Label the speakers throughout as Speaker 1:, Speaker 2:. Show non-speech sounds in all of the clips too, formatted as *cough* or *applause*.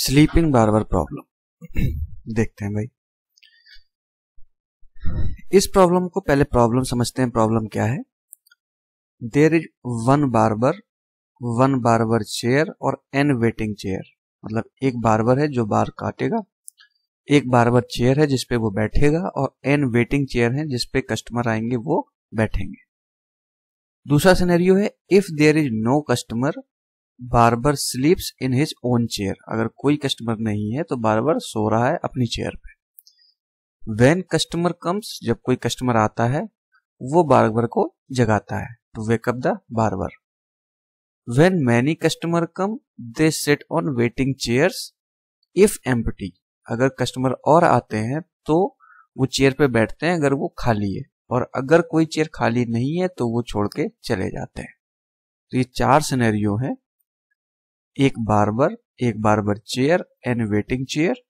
Speaker 1: sleeping बार बार problem देखते हैं भाई इस प्रॉब्लम को पहले प्रॉब्लम समझते हैं प्रॉब्लम क्या है there is one barber one barber chair और एन वेटिंग चेयर मतलब एक बार्बर है जो बार काटेगा एक बार्बर चेयर है जिसपे वो बैठेगा और एन वेटिंग चेयर है जिसपे कस्टमर आएंगे वो बैठेंगे दूसरा सिनेरियो है if there is no customer barber sleeps in his own chair अगर कोई कस्टमर नहीं है तो बारबर सो रहा है अपनी चेयर पे वेन कस्टमर कम्स जब कोई कस्टमर आता है वो बारबर को जगाता है to wake up the barber when many customer come they set on waiting chairs if empty अगर कस्टमर और आते हैं तो वो चेयर पे बैठते हैं अगर वो खाली है और अगर कोई चेयर खाली नहीं है तो वो छोड़ के चले जाते हैं तो ये चार सिनेरियो हैं एक बार्बर एक barber chair and waiting chair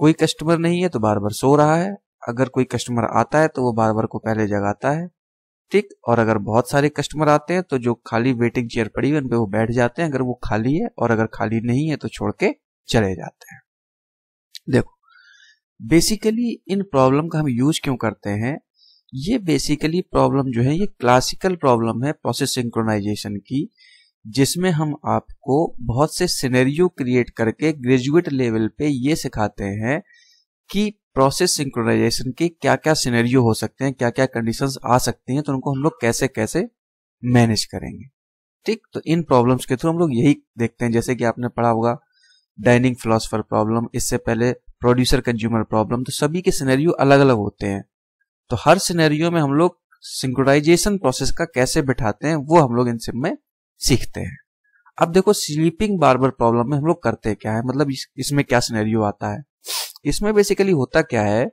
Speaker 1: कोई कस्टमर नहीं है तो बार्बर सो रहा है अगर कोई कस्टमर आता है तो वो बार्बर को पहले जगाता है ठीक और अगर बहुत सारे कस्टमर आते हैं तो जो खाली वेटिंग चेयर पड़ी हुई उन पर वो बैठ जाते हैं अगर वो खाली है और अगर खाली नहीं है तो छोड़ के चले जाते हैं देखो बेसिकली इन प्रॉब्लम का हम यूज क्यों करते हैं ये बेसिकली प्रॉब्लम जो है ये क्लासिकल प्रॉब्लम है प्रोसेस सिंक्रोनाइजेशन की जिसमें हम आपको बहुत से सिनेरियो क्रिएट करके ग्रेजुएट लेवल पे ये सिखाते हैं कि प्रोसेस सिंक्रोनाइजेशन के क्या क्या सिनेरियो हो सकते हैं क्या क्या कंडीशंस आ सकती हैं तो उनको हम लोग कैसे कैसे मैनेज करेंगे ठीक तो इन प्रॉब्लम्स के थ्रू हम लोग यही देखते हैं जैसे कि आपने पढ़ा होगा डाइनिंग फिलोसफर प्रॉब्लम इससे पहले प्रोड्यूसर कंज्यूमर प्रॉब्लम तो सभी के सिनेरियो अलग अलग होते हैं तो हर सिनेरियो में हम लोग सिंक्रोनाइजेशन प्रोसेस का कैसे बिठाते हैं वो हम लोग इन सब में सीखते हैं अब देखो स्लीपिंग बार्बर प्रॉब्लम में हम लोग करते क्या है मतलब इसमें क्या सिनेरियो आता है इसमें बेसिकली होता क्या है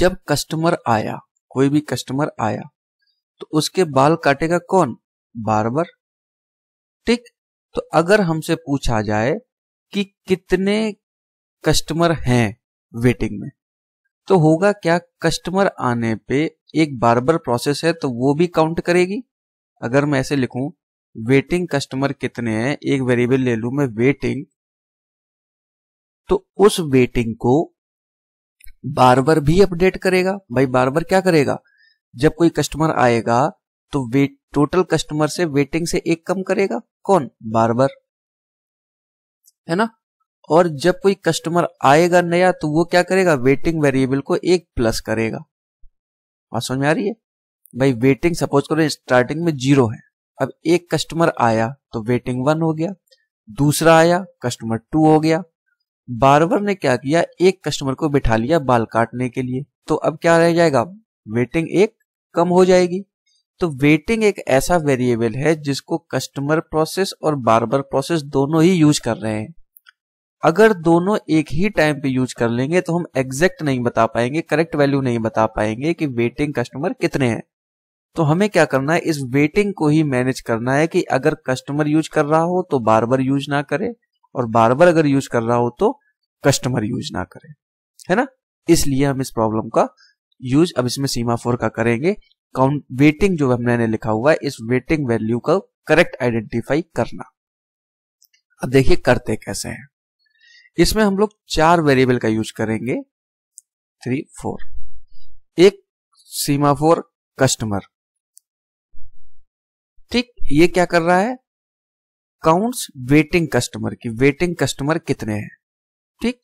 Speaker 1: जब कस्टमर आया कोई भी कस्टमर आया तो उसके बाल काटेगा कौन बार्बर ठीक तो अगर हमसे पूछा जाए कि कितने कस्टमर हैं वेटिंग में तो होगा क्या कस्टमर आने पे एक बार्बर प्रोसेस है तो वो भी काउंट करेगी अगर मैं ऐसे लिखूं वेटिंग कस्टमर कितने हैं एक वेरिएबल ले लू मैं वेटिंग तो उस वेटिंग को बार बार भी अपडेट करेगा भाई बार बार क्या करेगा जब कोई कस्टमर आएगा तो वेट टोटल कस्टमर से वेटिंग से एक कम करेगा कौन बार बार है ना और जब कोई कस्टमर आएगा नया तो वो क्या करेगा वेटिंग वेरिएबल को एक प्लस करेगा बात समझ में आ रही है भाई वेटिंग सपोज करो स्टार्टिंग में जीरो है अब एक कस्टमर आया तो वेटिंग वन हो गया दूसरा आया कस्टमर टू हो गया बारबर ने क्या किया एक कस्टमर को बिठा लिया बाल काटने के लिए तो अब क्या रह जाएगा वेटिंग एक कम हो जाएगी तो वेटिंग एक ऐसा वेरिएबल है जिसको कस्टमर प्रोसेस और बारबर प्रोसेस दोनों ही यूज कर रहे हैं अगर दोनों एक ही टाइम पे यूज कर लेंगे तो हम एग्जैक्ट नहीं बता पाएंगे करेक्ट वैल्यू नहीं बता पाएंगे कि वेटिंग कस्टमर कितने हैं तो हमें क्या करना है इस वेटिंग को ही मैनेज करना है कि अगर कस्टमर यूज कर रहा हो तो बार बार यूज ना करे और बार बार अगर यूज कर रहा हो तो कस्टमर यूज ना करे है ना इसलिए हम इस प्रॉब्लम का यूज अब इसमें सीमा फोर का करेंगे काउंट वेटिंग जो हमने लिखा हुआ है इस वेटिंग वैल्यू का करेक्ट आइडेंटिफाई करना अब देखिए करते कैसे हैं इसमें हम लोग चार वेरिएबल का यूज करेंगे थ्री फोर एक सीमा फोर कस्टमर ठीक ये क्या कर रहा है काउंट्स वेटिंग कस्टमर की वेटिंग कस्टमर कितने हैं ठीक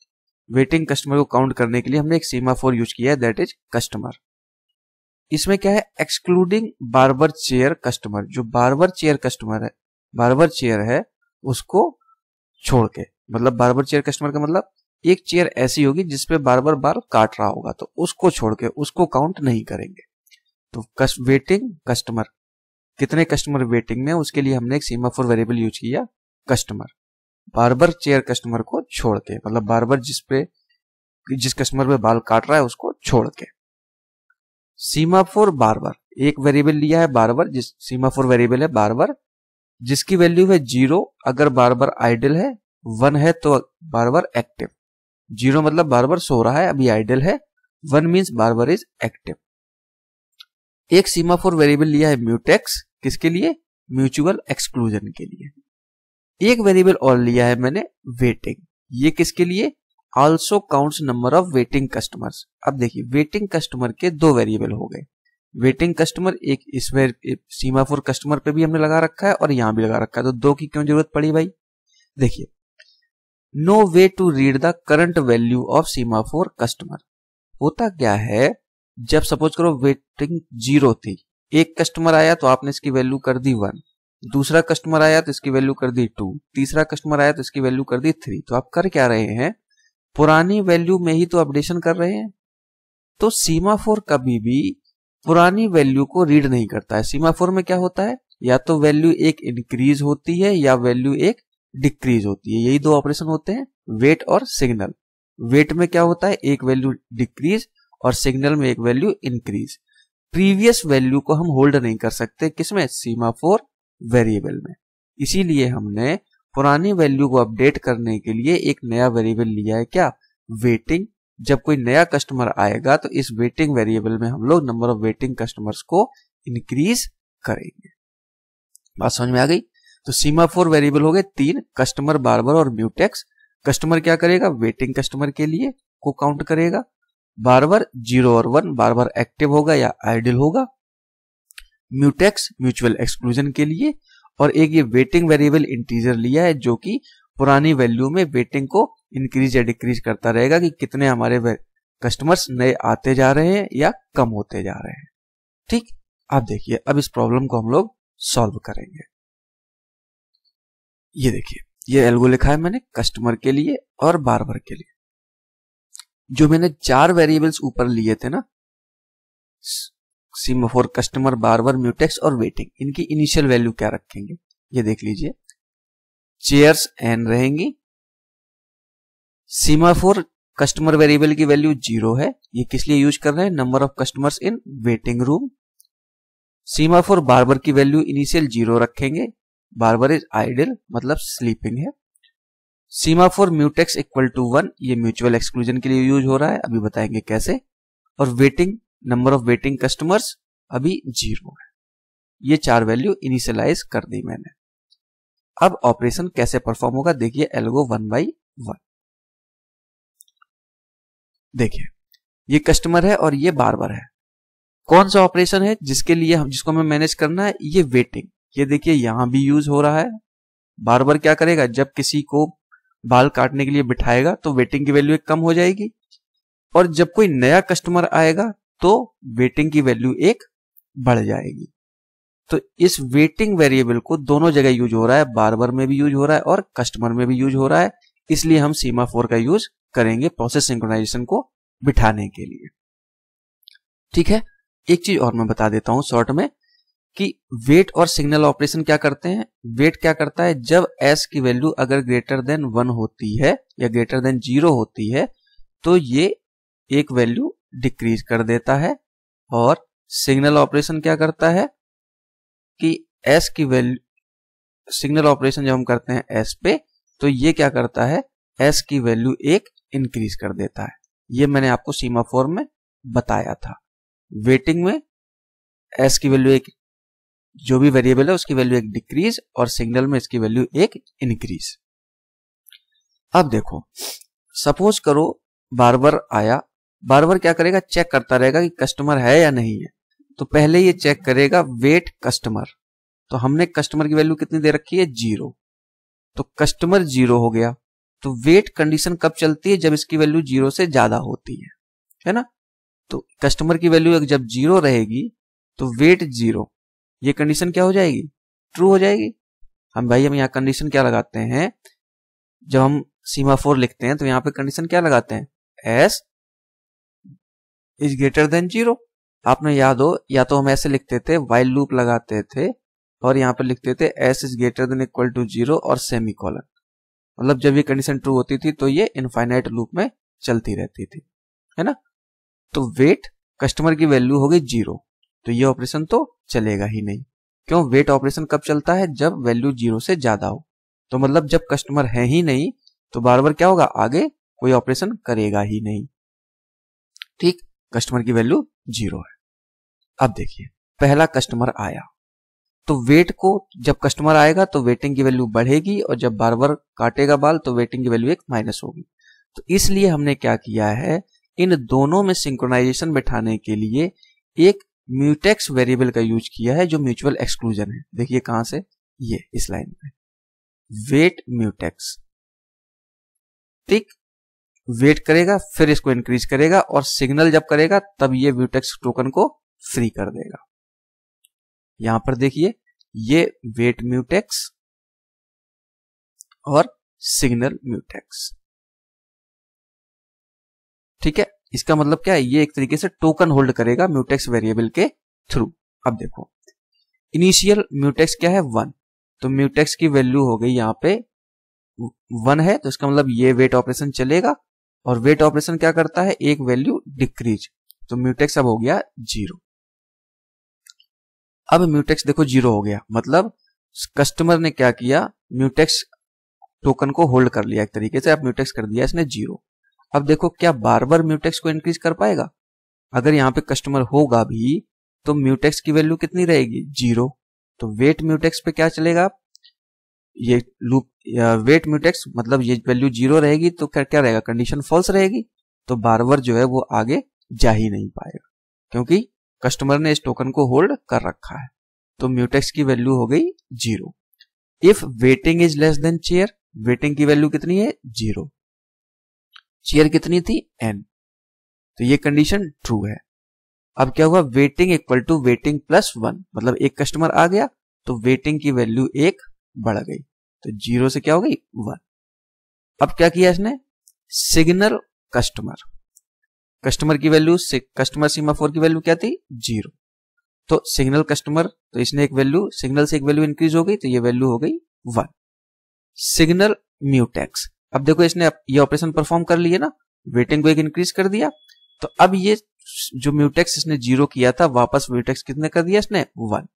Speaker 1: वेटिंग कस्टमर को काउंट करने के लिए हमने एक सीमा फोर यूज किया है दैट इज कस्टमर इसमें क्या है एक्सक्लूडिंग बारबर चेयर कस्टमर जो बारबर चेयर कस्टमर है बारबर चेयर है उसको छोड़ के मतलब बारबर चेयर कस्टमर का मतलब एक चेयर ऐसी होगी जिसपे बार बार बार काट रहा होगा तो उसको छोड़ के उसको काउंट नहीं करेंगे तो वेटिंग कस्टमर कितने कस्टमर वेटिंग में उसके लिए हमने एक सीमा फोर वेरिएबल यूज किया कस्टमर बार्बर चेयर कस्टमर को छोड़ के मतलब बार्बर जिस पे जिस कस्टमर पे बाल काट रहा है उसको छोड़ के सीमा फोर बार्बर एक वेरिएबल लिया है बार्बर जिस सीमा फोर वेरिएबल है बार्बर जिसकी वैल्यू है जीरो अगर बार्बर आइडल है वन है तो बार्बर एक्टिव जीरो मतलब बार्बर सो रहा है अभी आइडल है one means barber is active एक सीमा फोर वेरिएबल लिया है म्यूटेक्स किसके लिए म्यूचुअल एक्सक्लूजन के लिए एक वेरिएबल और लिया है मैंने वेटिंग ये किसके लिए also count number of waiting customer अब देखिए वेटिंग कस्टमर के दो वेरिएबल हो गए वेटिंग कस्टमर एक इसमें सीमा फोर कस्टमर पे भी हमने लगा रखा है और यहां भी लगा रखा है तो दो की क्यों जरूरत पड़ी भाई देखिए no way to read the current value of semaphore customer होता क्या है जब सपोज करो वेटिंग जीरो थी एक कस्टमर आया तो आपने इसकी वैल्यू कर दी वन दूसरा कस्टमर आया तो इसकी वैल्यू कर दी टू तीसरा कस्टमर आया तो इसकी वैल्यू कर दी थ्री तो आप कर क्या रहे हैं पुरानी वैल्यू में ही तो अपडेशन कर रहे हैं तो सीमा फोर कभी भी पुरानी वैल्यू को रीड नहीं करता है सीमा फोर में क्या होता है या तो वैल्यू एक इंक्रीज होती है या वैल्यू एक डिक्रीज होती है यही दो ऑपरेशन होते हैं वेट और सिग्नल वेट में क्या होता है एक वैल्यू डिक्रीज और सिग्नल में एक वैल्यू इंक्रीज प्रीवियस वैल्यू को हम होल्ड नहीं कर सकते किसमें सीमा फोर वेरिएबल में इसीलिए हमने पुरानी वैल्यू को अपडेट करने के लिए एक नया वेरिएबल लिया है क्या वेटिंग जब कोई नया कस्टमर आएगा तो इस वेटिंग वेरिएबल में हम लोग नंबर ऑफ वेटिंग कस्टमर्स को इंक्रीज करेंगे बात समझ में आ गई तो सीमा फोर वेरिएबल हो गए तीन कस्टमर बार्बर और म्यूटेक्स कस्टमर क्या करेगा वेटिंग कस्टमर के लिए को काउंट करेगा बार बार जीरो और वन बार बार एक्टिव होगा या आइडियल होगा म्यूटेक्स म्यूचुअल एक्सक्लूजन के लिए और एक ये वेटिंग वेरिएबल इंटीजर लिया है जो कि पुरानी वैल्यू में वेटिंग को इंक्रीज या डिक्रीज करता रहेगा कि कितने हमारे कस्टमर्स नए आते जा रहे हैं या कम होते जा रहे हैं ठीक आप देखिए अब इस प्रॉब्लम को हम लोग सॉल्व करेंगे ये देखिए ये एल्गो लिखा है मैंने कस्टमर के लिए और बार बार के लिए जो मैंने चार वेरिएबल्स ऊपर लिए थे ना semaphore customer barber mutex और वेटिंग इनकी इनिशियल वैल्यू क्या रखेंगे ये देख लीजिए चेयर्स एन रहेंगी सीमा फोर कस्टमर वेरिएबल की वैल्यू जीरो है ये किस लिए यूज कर रहे हैं number of customers in waiting room semaphore barber की वैल्यू इनिशियल जीरो रखेंगे बारबर इज आइडल मतलब स्लीपिंग है semaphore mutex equal to one ये म्यूचुअल एक्सक्लूजन के लिए यूज हो रहा है अभी बताएंगे कैसे और waiting number of waiting customers अभी जीरो है ये चार वैल्यू इनिशियलाइज कर दी मैंने अब ऑपरेशन कैसे परफॉर्म होगा देखिए एल्गो वन बाई वन देखिए ये कस्टमर है और ये बार बार है कौन सा ऑपरेशन है जिसके लिए हम जिसको हमें मैनेज करना है ये वेटिंग ये देखिए यहां भी यूज हो रहा है बार बार क्या करेगा जब किसी को बाल काटने के लिए बिठाएगा तो वेटिंग की वैल्यू एक कम हो जाएगी और जब कोई नया कस्टमर आएगा तो वेटिंग की वैल्यू एक बढ़ जाएगी तो इस वेटिंग वेरिएबल को दोनों जगह यूज हो रहा है बार में भी यूज हो रहा है और कस्टमर में भी यूज हो रहा है इसलिए हम सीमा फोर का यूज करेंगे प्रोसेस सिंक्रोनाइजेशन को बिठाने के लिए ठीक है एक चीज और मैं बता देता हूं शॉर्ट में कि वेट और सिग्नल ऑपरेशन क्या करते हैं वेट क्या करता है जब एस की वैल्यू अगर ग्रेटर देन वन होती है या ग्रेटर देन जीरो होती है तो ये एक वैल्यू डिक्रीज कर देता है और सिग्नल ऑपरेशन क्या करता है कि एस की वैल्यू सिग्नल ऑपरेशन जब हम करते हैं एस पे तो ये क्या करता है एस की वैल्यू एक इंक्रीज कर देता है ये मैंने आपको सीमा फॉर्म में बताया था वेटिंग में एस की वैल्यू एक जो भी वेरिएबल है उसकी वैल्यू एक डिक्रीज और सिग्नल में इसकी वैल्यू एक इंक्रीज अब देखो सपोज करो बार्बर आया बार्बर क्या करेगा चेक करता रहेगा कि कस्टमर है या नहीं है तो पहले ये चेक करेगा वेट कस्टमर तो हमने कस्टमर की वैल्यू कितनी दे रखी है जीरो तो कस्टमर जीरो हो गया तो वेट कंडीशन कब चलती है जब इसकी वैल्यू जीरो से ज्यादा होती है है ना तो कस्टमर की वैल्यू जब जीरो रहेगी तो वेट जीरो ये कंडीशन क्या हो जाएगी ट्रू हो जाएगी हम भाई हम यहाँ कंडीशन क्या लगाते हैं जब हम सीमा फोर लिखते हैं तो यहाँ पे कंडीशन क्या लगाते हैं S is greater than zero आपने याद हो या तो हम ऐसे लिखते थे वाइल लूप लगाते थे और यहाँ पर लिखते थे S is greater than equal to zero और सेमी कॉलन मतलब जब ये कंडीशन ट्रू होती थी तो ये इनफाइनाइट लूप में चलती रहती थी है ना तो वेट कस्टमर की वैल्यू होगी जीरो तो ये ऑपरेशन तो चलेगा ही नहीं क्यों वेट ऑपरेशन कब चलता है जब वैल्यू जीरो से ज्यादा हो तो मतलब जब कस्टमर है ही नहीं तो बार बार क्या होगा आगे कोई ऑपरेशन करेगा ही नहीं ठीक कस्टमर की वैल्यू जीरो है अब देखिए पहला कस्टमर आया तो वेट को जब कस्टमर आएगा तो वेटिंग की वैल्यू बढ़ेगी और जब बार बार काटेगा बाल तो वेटिंग की वैल्यू एक माइनस होगी तो इसलिए हमने क्या किया है इन दोनों में सिंक्रोनाइजेशन बैठाने के लिए एक म्यूटेक्स वेरिएबल का यूज किया है जो म्यूचुअल एक्सक्लूजन है देखिए कहां से ये इस लाइन में वेट म्यूटेक्स ठीक वेट करेगा फिर इसको इंक्रीज करेगा और सिग्नल जब करेगा तब ये म्यूटेक्स टोकन को फ्री कर देगा यहां पर देखिए ये वेट म्यूटेक्स और सिग्नल म्यूटेक्स ठीक है इसका मतलब क्या है ये एक तरीके से टोकन होल्ड करेगा म्यूटेक्स वेरिएबल के थ्रू अब देखो इनिशियल म्यूटेक्स क्या है वन तो म्यूटेक्स की वैल्यू हो गई यहाँ पे वन है तो इसका मतलब ये वेट ऑपरेशन चलेगा और वेट ऑपरेशन क्या करता है एक वैल्यू डिक्रीज तो म्यूटेक्स अब हो गया जीरो अब म्यूटेक्स देखो जीरो हो गया मतलब कस्टमर ने क्या किया म्यूटेक्स टोकन को होल्ड कर लिया एक तरीके से अब म्यूटेक्स कर दिया इसने जीरो अब देखो क्या बार बार म्यूटेक्स को इंक्रीज कर पाएगा अगर यहाँ पे कस्टमर होगा भी तो म्यूटेक्स की वैल्यू कितनी रहेगी जीरो तो वेट म्यूटेक्स पे क्या चलेगा ये लूप वेट म्यूटेक्स मतलब ये वैल्यू जीरो रहेगी तो क्या क्या रहेगा कंडीशन फॉल्स रहेगी तो बार बार जो है वो आगे जा ही नहीं पाएगा क्योंकि कस्टमर ने इस टोकन को होल्ड कर रखा है तो म्यूटेक्स की वैल्यू हो गई zero if waiting is less than chair waiting की वैल्यू कितनी है जीरो चेयर कितनी थी एन तो ये कंडीशन ट्रू है अब क्या हुआ waiting equal to waiting plus one मतलब एक कस्टमर आ गया तो वेटिंग की वैल्यू एक बढ़ गई तो जीरो से क्या हो गई वन अब क्या किया इसने सिग्नल कस्टमर कस्टमर की वैल्यू कस्टमर सीमा फोर की वैल्यू क्या थी जीरो तो सिग्नल कस्टमर तो इसने एक वैल्यू सिग्नल से एक वैल्यू इंक्रीज हो गई तो ये वैल्यू हो गई वन सिग्नल म्यूटेक्स अब देखो इसने ये ऑपरेशन परफॉर्म कर लिया ना वेटिंग को एक इंक्रीज कर दिया तो अब ये जो म्यूटेक्स इसने जीरो किया था वापस म्यूटेक्स कितने कर दिया इसने वन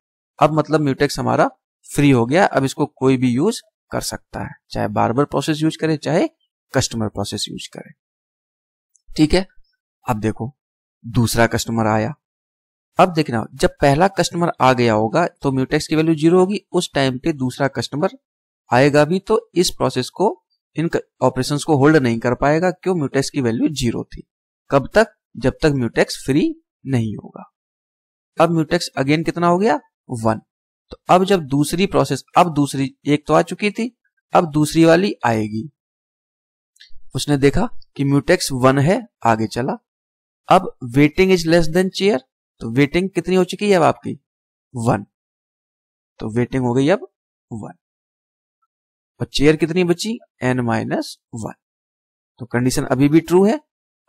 Speaker 1: अब मतलब म्यूटेक्स हमारा फ्री हो गया अब इसको कोई भी यूज कर सकता है चाहे बार बार प्रोसेस यूज करे चाहे कस्टमर प्रोसेस यूज करे ठीक है अब देखो दूसरा कस्टमर आया अब देखना जब पहला कस्टमर आ गया होगा तो म्यूटेक्स की वैल्यू जीरो होगी उस टाइम पे दूसरा कस्टमर आएगा भी तो इस प्रोसेस को इन ऑपरेशंस को होल्ड नहीं कर पाएगा क्यों म्यूटेक्स की वैल्यू जीरो थी कब तक जब तक म्यूटेक्स फ्री नहीं होगा अब म्यूटेक्स अगेन कितना हो गया वन तो अब जब दूसरी प्रोसेस अब दूसरी एक तो आ चुकी थी अब दूसरी वाली आएगी उसने देखा कि म्यूटेक्स वन है आगे चला अब waiting is less than chair तो वेटिंग कितनी हो चुकी है अब आपकी वन तो वेटिंग हो गई अब वन और चेयर कितनी बची एन माइनस वन तो कंडीशन अभी भी ट्रू है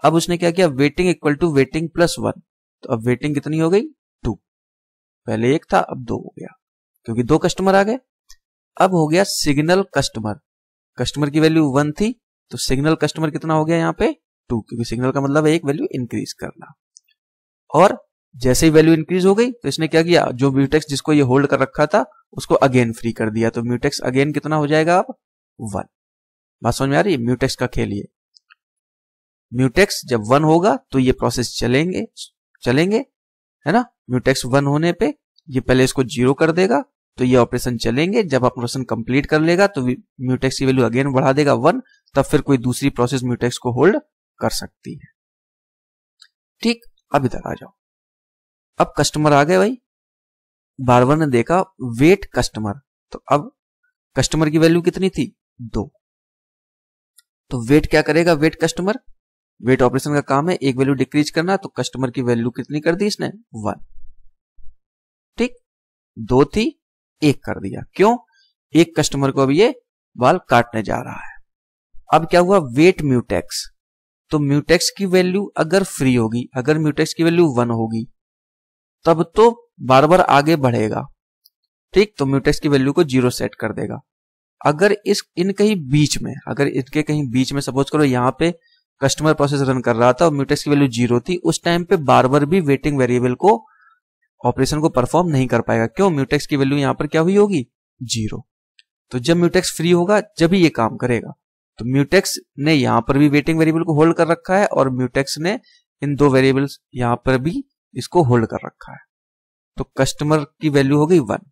Speaker 1: अब उसने क्या किया waiting equal to waiting plus one तो अब वेटिंग कितनी हो गई टू पहले एक था अब दो हो गया क्योंकि दो कस्टमर आ गए अब हो गया सिग्नल कस्टमर कस्टमर की वैल्यू वन थी तो सिग्नल कस्टमर कितना हो गया यहाँ पे टू क्योंकि सिग्नल का मतलब है एक वैल्यू इंक्रीज करना और जैसे ही वैल्यू इंक्रीज हो गई तो इसने क्या किया जो म्यूटेक्स जिसको ये होल्ड कर रखा था उसको अगेन फ्री कर दिया तो म्यूटेक्स अगेन कितना हो जाएगा अब वन बात समझ में आ रही है म्यूटेक्स का खेल ये म्यूटेक्स जब वन होगा तो ये प्रोसेस चलेंगे चलेंगे है ना म्यूटेक्स वन होने पे ये पहले इसको जीरो कर देगा तो ये ऑपरेशन चलेंगे जब ऑपरेशन कंप्लीट कर लेगा तो म्यूटेक्स की वैल्यू अगेन बढ़ा देगा वन तब फिर कोई दूसरी प्रोसेस म्यूटेक्स को होल्ड कर सकती है ठीक अभी तक आ जाओ अब कस्टमर आ गए भाई बारवर ने देखा वेट कस्टमर तो अब कस्टमर की वैल्यू कितनी थी दो तो वेट क्या करेगा वेट कस्टमर वेट ऑपरेशन का काम है एक वैल्यू डिक्रीज करना तो कस्टमर की वैल्यू कितनी कर दी इसने वन ठीक दो थी एक कर दिया क्यों एक कस्टमर को अब ये बाल काटने जा रहा है अब क्या हुआ वेट म्यूटेक्स तो म्यूटेक्स की वैल्यू अगर फ्री होगी अगर म्यूटेक्स की वैल्यू वन होगी तब तो बार बार आगे बढ़ेगा ठीक तो म्यूटेक्स की वैल्यू को जीरो सेट कर देगा अगर इस इन कहीं बीच में अगर इनके कहीं बीच में सपोज करो यहाँ पे कस्टमर प्रोसेस रन कर रहा था और म्यूटेक्स की वैल्यू जीरो थी उस टाइम पे बार बार भी वेटिंग वेरिएबल को ऑपरेशन को परफॉर्म नहीं कर पाएगा क्यों म्यूटेक्स की वैल्यू यहाँ पर क्या हुई होगी जीरो तो जब म्यूटेक्स फ्री होगा जब ही ये काम करेगा तो म्यूटेक्स ने यहाँ पर भी वेटिंग वेरिएबल को होल्ड कर रखा है और म्यूटेक्स ने इन दो वेरिएबल्स यहाँ पर भी इसको होल्ड कर रखा है तो कस्टमर की वैल्यू हो गई वन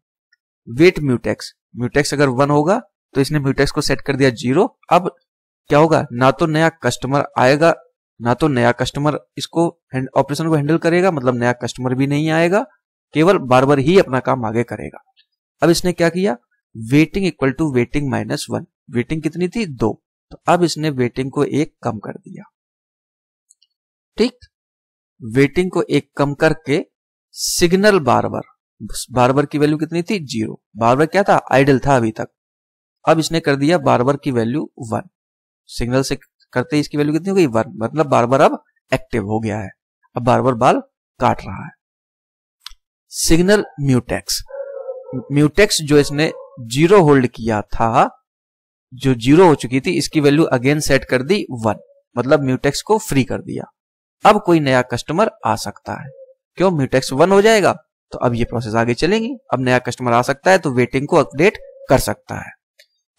Speaker 1: वेट म्यूटेक्स म्यूटेक्स अगर वन होगा तो इसने म्यूटेक्स को सेट कर दिया जीरो अब क्या होगा ना तो नया कस्टमर आएगा ना तो नया कस्टमर इसको ऑपरेशन को हैंडल करेगा मतलब नया कस्टमर भी नहीं आएगा केवल बार बार ही अपना काम आगे करेगा अब इसने क्या किया waiting equal to waiting minus one waiting कितनी थी दो तो अब इसने वेटिंग को एक कम कर दिया ठीक वेटिंग को एक कम करके सिग्नल बारबर बारबर की वैल्यू कितनी थी जीरो बारबर क्या था आइडल था अभी तक अब इसने कर दिया बारबर की वैल्यू वन सिग्नल से करते इसकी वैल्यू कितनी हो गई वन मतलब बारबर अब एक्टिव हो गया है अब बारबर बाल काट रहा है सिग्नल म्यूटेक्स म्यूटेक्स जो इसने जीरो होल्ड किया था जो जीरो हो चुकी थी इसकी वैल्यू अगेन सेट कर दी वन मतलब म्यूटेक्स को फ्री कर दिया अब कोई नया कस्टमर आ सकता है क्यों म्यूटेक्स वन हो जाएगा तो अब ये प्रोसेस आगे चलेगी अब नया कस्टमर आ सकता है तो वेटिंग को अपडेट कर सकता है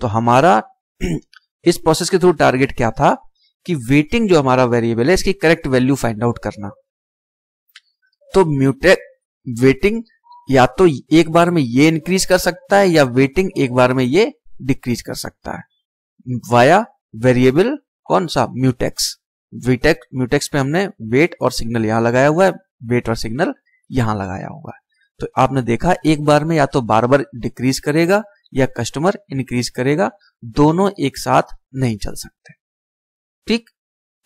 Speaker 1: तो हमारा *clears throat* इस प्रोसेस के थ्रू टारगेट क्या था कि वेटिंग जो हमारा वेरिएबल है इसकी करेक्ट वैल्यू फाइंड आउट करना तो म्यूटेक वेटिंग या तो एक बार में ये इंक्रीज कर सकता है या वेटिंग एक बार में ये डिक्रीज कर सकता है वाया वेरिएबल कौन सा म्यूटेक्स वीटेक्स म्यूटेक्स पे हमने वेट और सिग्नल यहां लगाया हुआ है वेट और सिग्नल यहां लगाया हुआ है तो आपने देखा एक बार में या तो बार बार डिक्रीज करेगा या कस्टमर इंक्रीज करेगा दोनों एक साथ नहीं चल सकते ठीक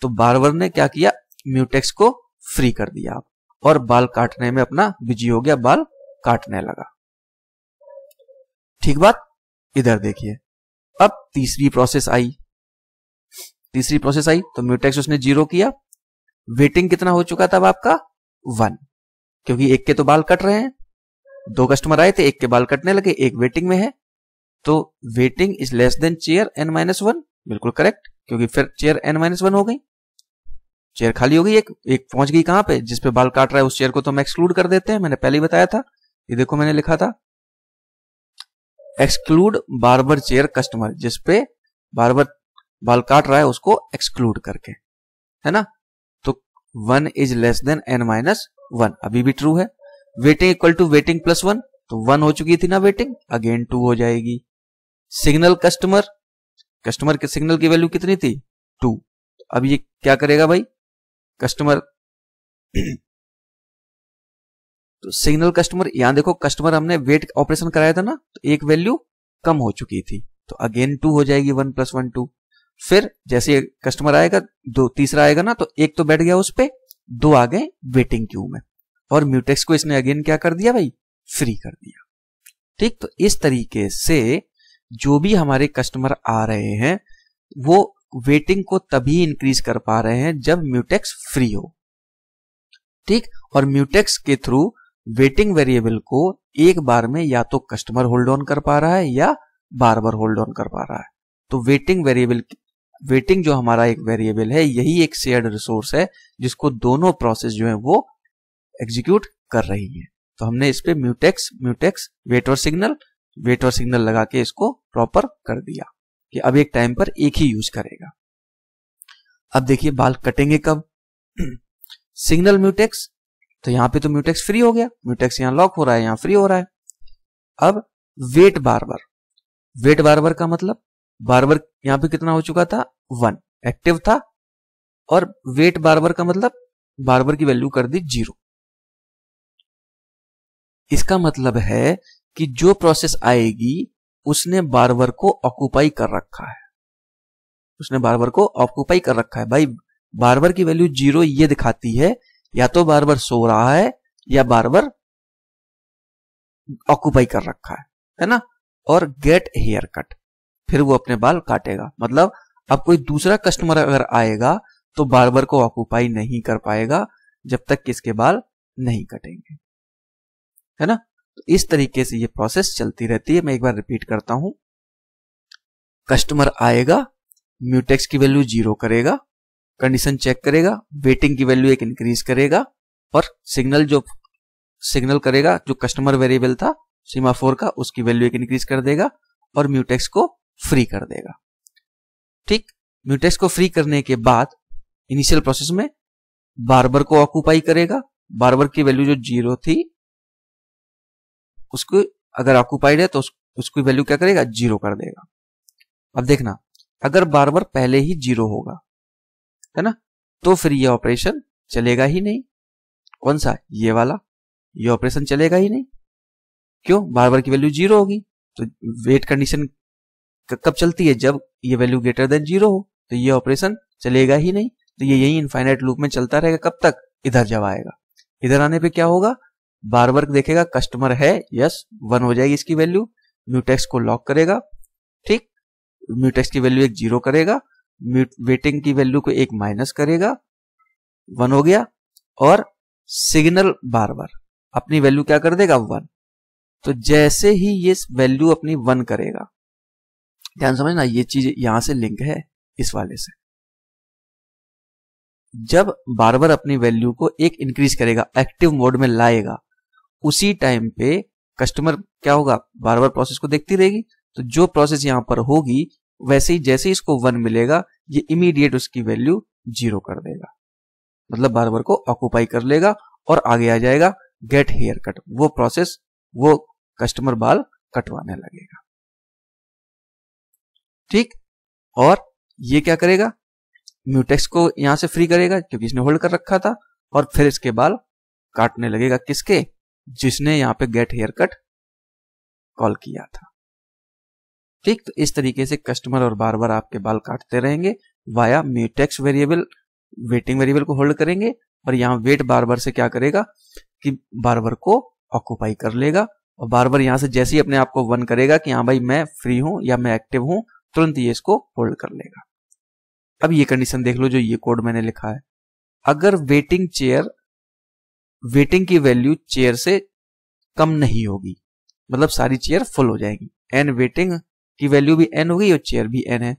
Speaker 1: तो बारबर ने क्या किया म्यूटेक्स को फ्री कर दिया आप और बाल काटने में अपना बिजी हो गया बाल काटने लगा ठीक बात इधर देखिए अब तीसरी प्रोसेस आई तीसरी प्रोसेस आई तो म्यूटेक्स उसने जीरो किया वेटिंग कितना हो चुका था आपका वन क्योंकि एक के तो बाल कट रहे हैं दो कस्टमर आए थे एक के बाल कटने लगे एक वेटिंग में है तो waiting is less than chair N minus one बिल्कुल करेक्ट क्योंकि फिर चेयर एन माइनस वन हो गई चेयर खाली हो गई एक एक पहुंच गई कहां पे जिसपे बाल काट रहा है उस चेयर को तो हम एक्सक्लूड कर देते हैं मैंने पहले ही बताया था ये देखो मैंने लिखा था एक्सक्लूड बार्बर चेयर कस्टमर जिसपे बार्बर बाल काट रहा है उसको एक्सक्लूड करके है ना तो one is less than N minus one अभी भी ट्रू है waiting equal to waiting plus one तो वन हो चुकी थी ना वेटिंग अगेन टू हो जाएगी सिग्नल कस्टमर कस्टमर के सिग्नल की वैल्यू कितनी थी टू अब ये क्या करेगा भाई कस्टमर *clears throat* तो सिग्नल कस्टमर यहां देखो कस्टमर हमने वेट ऑपरेशन कराया था ना तो एक वैल्यू कम हो चुकी थी तो अगेन टू हो जाएगी वन प्लस वन टू फिर जैसे कस्टमर आएगा दो तीसरा आएगा ना तो एक तो बैठ गया उस पर दो आ गए वेटिंग क्यू में और म्यूटेक्स को इसने अगेन क्या कर दिया भाई फ्री कर दिया ठीक तो इस तरीके से जो भी हमारे कस्टमर आ रहे हैं वो वेटिंग को तभी इंक्रीज कर पा रहे हैं जब म्यूटेक्स फ्री हो ठीक और म्यूटेक्स के थ्रू वेटिंग वेरिएबल को एक बार में या तो कस्टमर होल्ड ऑन कर पा रहा है या बार बार होल्ड ऑन कर पा रहा है तो वेटिंग वेरिएबल वेटिंग जो हमारा एक वेरिएबल है यही एक शेयर्ड रिसोर्स है जिसको दोनों प्रोसेस जो है वो एग्जीक्यूट कर रही है तो हमने इस पे म्यूटेक्स म्यूटेक्स वेट और सिग्नल वेट और सिग्नल लगा के इसको प्रॉपर कर दिया कि अब एक टाइम पर एक ही यूज करेगा अब देखिए बाल कटेंगे कब सिग्नल *clears throat* म्यूटेक्स तो यहां पे तो म्यूटेक्स फ्री हो गया म्यूटेक्स यहां लॉक हो रहा है यहां फ्री हो रहा है अब वेट बार बार वेट बार बार का मतलब बार बार यहां पे कितना हो चुका था वन एक्टिव था और वेट बार बार का मतलब बार बार की वैल्यू कर दी जीरो इसका मतलब है कि जो प्रोसेस आएगी उसने बार को ऑक्यूपाई कर रखा है उसने बार को ऑक्यूपाई कर रखा है भाई बार की वैल्यू जीरो ये दिखाती है या तो बार सो रहा है या बार ऑक्यूपाई कर रखा है है ना और गेट हेयर कट फिर वो अपने बाल काटेगा मतलब अब कोई दूसरा कस्टमर अगर आएगा तो बार्बर को ऑक्यूपाई नहीं कर पाएगा जब तक कि इसके बाल नहीं कटेंगे है ना तो इस तरीके से ये प्रोसेस चलती रहती है मैं एक बार रिपीट करता हूं कस्टमर आएगा म्यूटेक्स की वैल्यू जीरो करेगा कंडीशन चेक करेगा वेटिंग की वैल्यू एक इंक्रीज करेगा और सिग्नल जो सिग्नल करेगा जो कस्टमर वेरिएबल था सीमा फोर का उसकी वैल्यू एक इंक्रीज कर देगा और म्यूटेक्स को फ्री कर देगा ठीक म्यूटेक्स को फ्री करने के बाद इनिशियल प्रोसेस में बार्बर को ऑक्यूपाई करेगा बार्बर की वैल्यू जो जीरो थी उसको अगर ऑक्यूपाइड है तो उसकी वैल्यू क्या करेगा जीरो कर देगा अब देखना अगर बार्बर पहले ही जीरो होगा है ना तो फिर ये ऑपरेशन चलेगा ही नहीं कौन सा ये वाला ये ऑपरेशन चलेगा ही नहीं क्यों बार्बर की वैल्यू जीरो होगी तो वेट कंडीशन कब चलती है जब ये वैल्यू ग्रेटर देन जीरो हो तो ये ऑपरेशन चलेगा ही नहीं तो ये यही इनफाइनाइट लूप में चलता रहेगा कब तक इधर जब आएगा इधर आने पे क्या होगा बार बार देखेगा कस्टमर है यस वन हो जाएगी इसकी वैल्यू म्यूटेक्स को लॉक करेगा ठीक म्यूटेक्स की वैल्यू एक जीरो करेगा वेटिंग की वैल्यू को एक माइनस करेगा वन हो गया और सिग्नल बार बार अपनी वैल्यू क्या कर देगा वन तो जैसे ही ये वैल्यू अपनी वन करेगा ध्यान समझना ये चीज यहां से लिंक है इस वाले से जब बार बार अपनी वैल्यू को एक इंक्रीज करेगा एक्टिव मोड में लाएगा उसी टाइम पे कस्टमर क्या होगा बार बार प्रोसेस को देखती रहेगी तो जो प्रोसेस यहां पर होगी वैसे ही जैसे ही इसको वन मिलेगा ये इमीडिएट उसकी वैल्यू जीरो कर देगा मतलब बार बार को ऑक्यूपाई कर लेगा और आगे आ जाएगा गेट हेयर कट वो प्रोसेस वो कस्टमर बाल कटवाने लगेगा ठीक और ये क्या करेगा म्यूटेक्स को यहां से फ्री करेगा क्योंकि इसने होल्ड कर रखा था और फिर इसके बाल काटने लगेगा किसके जिसने यहां पे गेट हेयर कट कॉल किया था ठीक तो इस तरीके से कस्टमर और बार बार आपके बाल काटते रहेंगे via mutex variable waiting variable को होल्ड करेंगे और यहाँ वेट बार बार से क्या करेगा कि बार बार को ऑक्यूपाई कर लेगा और बार बार यहां से जैसे ही अपने आप को वन करेगा कि हाँ भाई मैं फ्री हूं या मैं एक्टिव हूं तुरंत ये इसको होल्ड कर लेगा अब ये कंडीशन देख लो जो ये कोड मैंने लिखा है अगर वेटिंग चेयर वेटिंग की वैल्यू चेयर से कम नहीं होगी मतलब सारी चेयर फुल हो जाएगी एन वेटिंग की वैल्यू भी एन होगी और चेयर भी एन है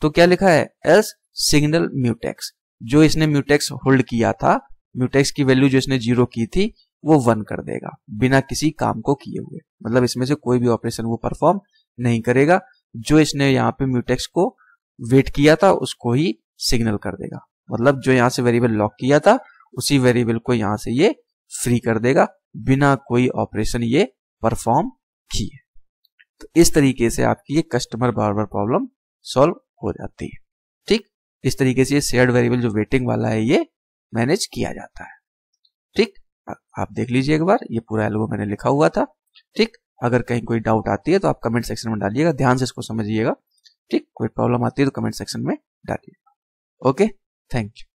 Speaker 1: तो क्या लिखा है एल्स सिग्नल म्यूटेक्स जो इसने म्यूटेक्स होल्ड किया था म्यूटेक्स की वैल्यू जो इसने जीरो की थी वो वन कर देगा बिना किसी काम को किए हुए मतलब इसमें से कोई भी ऑपरेशन वो परफॉर्म नहीं करेगा जो इसने यहाँ पे म्यूटेक्स को वेट किया था उसको ही सिग्नल कर देगा मतलब जो यहाँ से वेरिएबल लॉक किया था उसी वेरिएबल को यहाँ से ये फ्री कर देगा बिना कोई ऑपरेशन ये परफॉर्म किए तो इस तरीके से आपकी ये कस्टमर बार बार प्रॉब्लम सॉल्व हो जाती है ठीक इस तरीके से ये शेयर्ड वेरिएबल जो वेटिंग वाला है ये मैनेज किया जाता है ठीक आप देख लीजिए एक बार ये पूरा एल्गो मैंने लिखा हुआ था ठीक अगर कहीं कोई डाउट आती है तो आप कमेंट सेक्शन में डालिएगा ध्यान से इसको समझिएगा ठीक कोई प्रॉब्लम आती है तो कमेंट सेक्शन में डालिएगा ओके थैंक यू